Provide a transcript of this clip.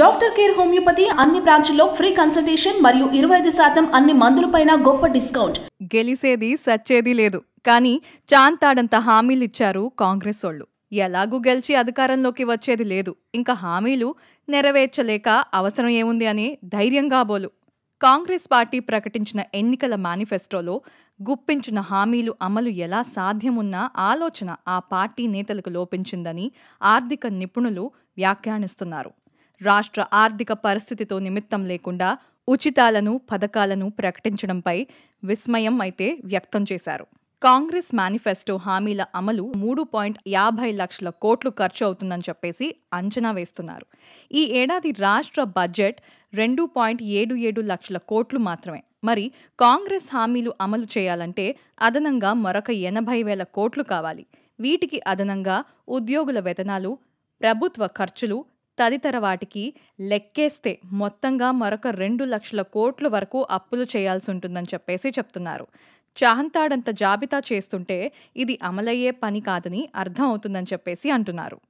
doctor care homeopathy అన్ని బ్రాంచ్ల్లో free consultation మరియు ఇరవై ఐదు శాతం అన్ని మందులపైన గొప్ప డిస్కౌంట్ గెలిసేది సచ్చేది లేదు కానీ చాంతాడంత హామీలిచ్చారు కాంగ్రెస్ వాళ్ళు ఎలాగూ గెలిచి అధికారంలోకి వచ్చేది లేదు ఇంకా హామీలు నెరవేర్చలేక అవసరం ఏముంది అని ధైర్యంగా బోలు కాంగ్రెస్ పార్టీ ప్రకటించిన ఎన్నికల మేనిఫెస్టోలో గుప్పించిన హామీలు అమలు ఎలా సాధ్యమున్న ఆలోచన ఆ పార్టీ నేతలకు లోపించిందని ఆర్థిక నిపుణులు వ్యాఖ్యానిస్తున్నారు రాష్ట్ర ఆర్థిక పరిస్థితితో నిమిత్తం లేకుండా ఉచితాలను పథకాలను ప్రకటించడంపై విస్మయం అయితే వ్యక్తం చేశారు కాంగ్రెస్ మేనిఫెస్టో హామీల అమలు మూడు పాయింట్ యాభై లక్షల కోట్లు ఖర్చు అవుతుందని చెప్పేసి అంచనా వేస్తున్నారు ఈ ఏడాది రాష్ట్ర బడ్జెట్ రెండు పాయింట్ ఏడు ఏడు లక్షల కోట్లు మాత్రమే మరి కాంగ్రెస్ హామీలు అమలు చేయాలంటే అదనంగా మరొక ఎనభై వేల కోట్లు కావాలి వీటికి అదనంగా ఉద్యోగుల వేతనాలు ప్రభుత్వ ఖర్చులు తదితర వాటికి లెక్కేస్తే మొత్తంగా మరొక రెండు లక్షల కోట్ల వరకు అప్పులు చేయాల్సి ఉంటుందని చెప్పేసి చెప్తున్నారు చాహంతాడంత జాబితా చేస్తుంటే ఇది అమలయ్యే పని కాదని అర్థం అవుతుందని చెప్పేసి అంటున్నారు